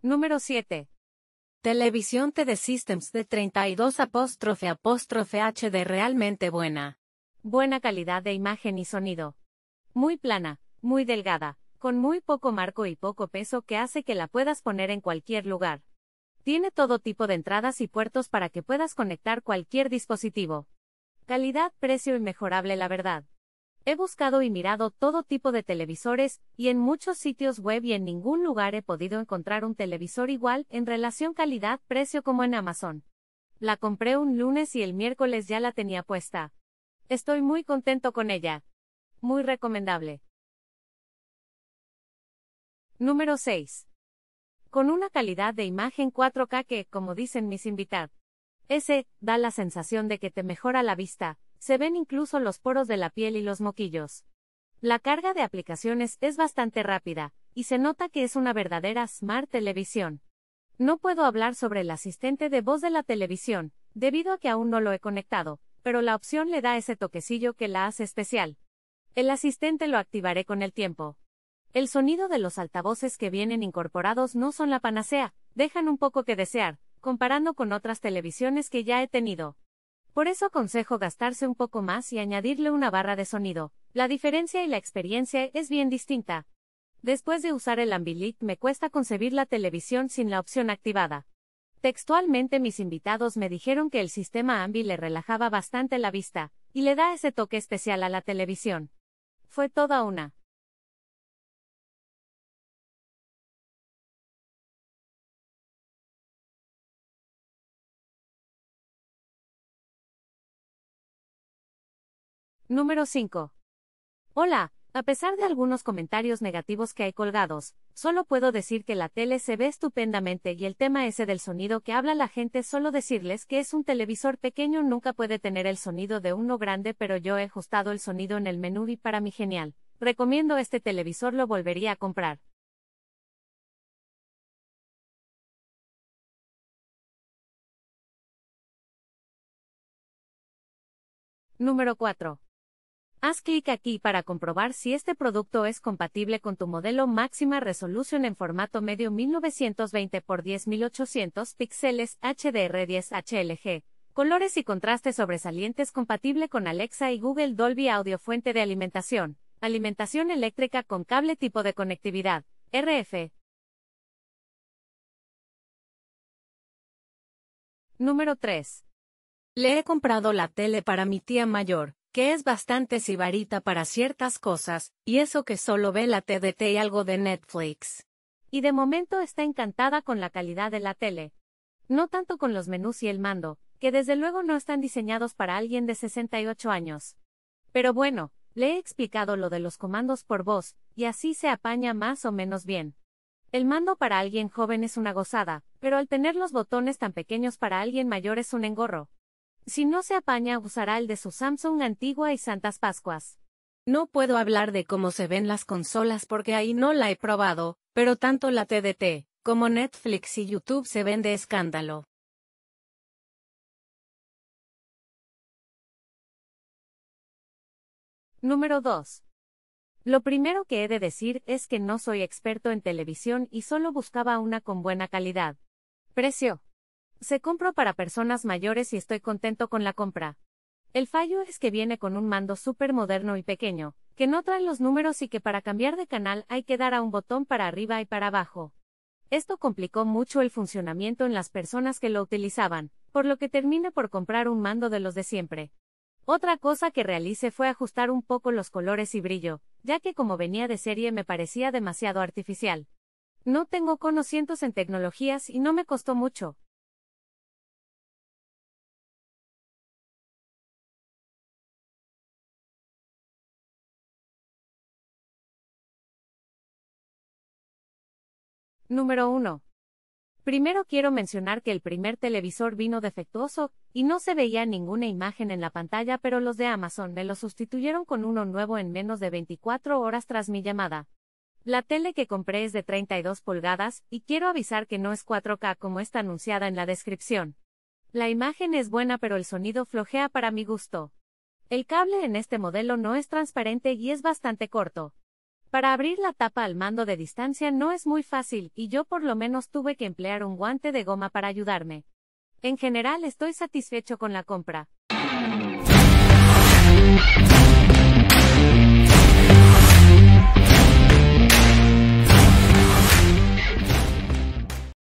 Número 7. Televisión TD Systems de 32 apóstrofe apóstrofe HD realmente buena. Buena calidad de imagen y sonido. Muy plana, muy delgada, con muy poco marco y poco peso que hace que la puedas poner en cualquier lugar. Tiene todo tipo de entradas y puertos para que puedas conectar cualquier dispositivo. Calidad, precio y mejorable la verdad. He buscado y mirado todo tipo de televisores, y en muchos sitios web y en ningún lugar he podido encontrar un televisor igual en relación calidad-precio como en Amazon. La compré un lunes y el miércoles ya la tenía puesta. Estoy muy contento con ella. Muy recomendable. Número 6 con una calidad de imagen 4K que, como dicen mis invitados, ese, da la sensación de que te mejora la vista, se ven incluso los poros de la piel y los moquillos. La carga de aplicaciones es bastante rápida, y se nota que es una verdadera Smart Televisión. No puedo hablar sobre el asistente de voz de la televisión, debido a que aún no lo he conectado, pero la opción le da ese toquecillo que la hace especial. El asistente lo activaré con el tiempo. El sonido de los altavoces que vienen incorporados no son la panacea, dejan un poco que desear, comparando con otras televisiones que ya he tenido. Por eso aconsejo gastarse un poco más y añadirle una barra de sonido, la diferencia y la experiencia es bien distinta. Después de usar el Ambilight me cuesta concebir la televisión sin la opción activada. Textualmente mis invitados me dijeron que el sistema Ambi le relajaba bastante la vista, y le da ese toque especial a la televisión. Fue toda una. Número 5. Hola, a pesar de algunos comentarios negativos que hay colgados, solo puedo decir que la tele se ve estupendamente y el tema ese del sonido que habla la gente solo decirles que es un televisor pequeño nunca puede tener el sonido de uno grande pero yo he ajustado el sonido en el menú y para mi genial, recomiendo este televisor lo volvería a comprar. Número 4. Haz clic aquí para comprobar si este producto es compatible con tu modelo máxima resolución en formato medio 1920 x 10800 píxeles HDR10 HLG. Colores y contrastes sobresalientes compatible con Alexa y Google Dolby Audio fuente de alimentación. Alimentación eléctrica con cable tipo de conectividad. RF. Número 3. Le he comprado la tele para mi tía mayor que es bastante sibarita para ciertas cosas, y eso que solo ve la TDT y algo de Netflix. Y de momento está encantada con la calidad de la tele. No tanto con los menús y el mando, que desde luego no están diseñados para alguien de 68 años. Pero bueno, le he explicado lo de los comandos por voz, y así se apaña más o menos bien. El mando para alguien joven es una gozada, pero al tener los botones tan pequeños para alguien mayor es un engorro. Si no se apaña usará el de su Samsung antigua y Santas Pascuas. No puedo hablar de cómo se ven las consolas porque ahí no la he probado, pero tanto la TDT, como Netflix y YouTube se ven de escándalo. Número 2. Lo primero que he de decir es que no soy experto en televisión y solo buscaba una con buena calidad. Precio. Se compro para personas mayores y estoy contento con la compra. El fallo es que viene con un mando súper moderno y pequeño, que no trae los números y que para cambiar de canal hay que dar a un botón para arriba y para abajo. Esto complicó mucho el funcionamiento en las personas que lo utilizaban, por lo que terminé por comprar un mando de los de siempre. Otra cosa que realicé fue ajustar un poco los colores y brillo, ya que como venía de serie me parecía demasiado artificial. No tengo conocimientos en tecnologías y no me costó mucho, Número 1. Primero quiero mencionar que el primer televisor vino defectuoso, y no se veía ninguna imagen en la pantalla, pero los de Amazon me lo sustituyeron con uno nuevo en menos de 24 horas tras mi llamada. La tele que compré es de 32 pulgadas, y quiero avisar que no es 4K como está anunciada en la descripción. La imagen es buena pero el sonido flojea para mi gusto. El cable en este modelo no es transparente y es bastante corto. Para abrir la tapa al mando de distancia no es muy fácil y yo por lo menos tuve que emplear un guante de goma para ayudarme. En general estoy satisfecho con la compra.